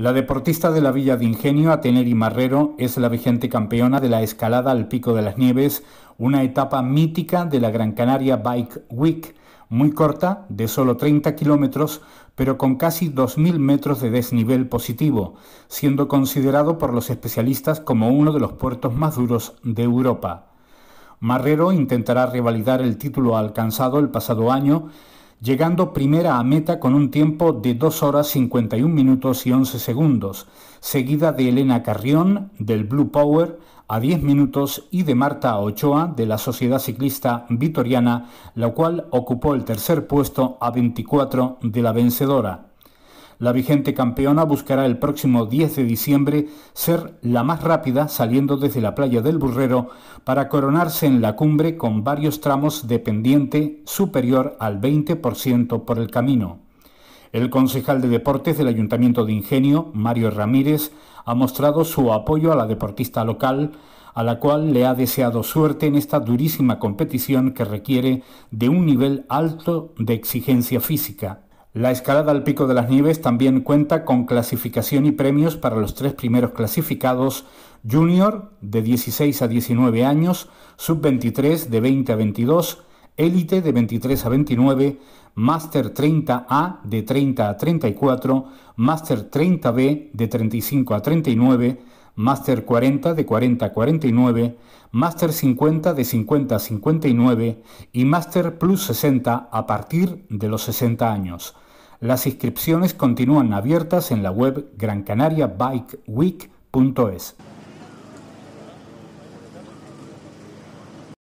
La deportista de la Villa de Ingenio, Ateneri Marrero, es la vigente campeona de la escalada al Pico de las Nieves, una etapa mítica de la Gran Canaria Bike Week, muy corta, de solo 30 kilómetros, pero con casi 2.000 metros de desnivel positivo, siendo considerado por los especialistas como uno de los puertos más duros de Europa. Marrero intentará revalidar el título alcanzado el pasado año llegando primera a meta con un tiempo de 2 horas 51 minutos y 11 segundos, seguida de Elena Carrión del Blue Power a 10 minutos y de Marta Ochoa de la Sociedad Ciclista Vitoriana, la cual ocupó el tercer puesto a 24 de la vencedora. La vigente campeona buscará el próximo 10 de diciembre ser la más rápida saliendo desde la playa del Burrero para coronarse en la cumbre con varios tramos de pendiente superior al 20% por el camino. El concejal de deportes del Ayuntamiento de Ingenio, Mario Ramírez, ha mostrado su apoyo a la deportista local, a la cual le ha deseado suerte en esta durísima competición que requiere de un nivel alto de exigencia física. La escalada al pico de las nieves también cuenta con clasificación y premios para los tres primeros clasificados, junior de 16 a 19 años, sub-23 de 20 a 22, élite de 23 a 29, Master 30A de 30 a 34, Master 30B de 35 a 39, Master 40 de 40 a 49, Master 50 de 50 a 59 y Master Plus 60 a partir de los 60 años. Las inscripciones continúan abiertas en la web grancanariabikeweek.es.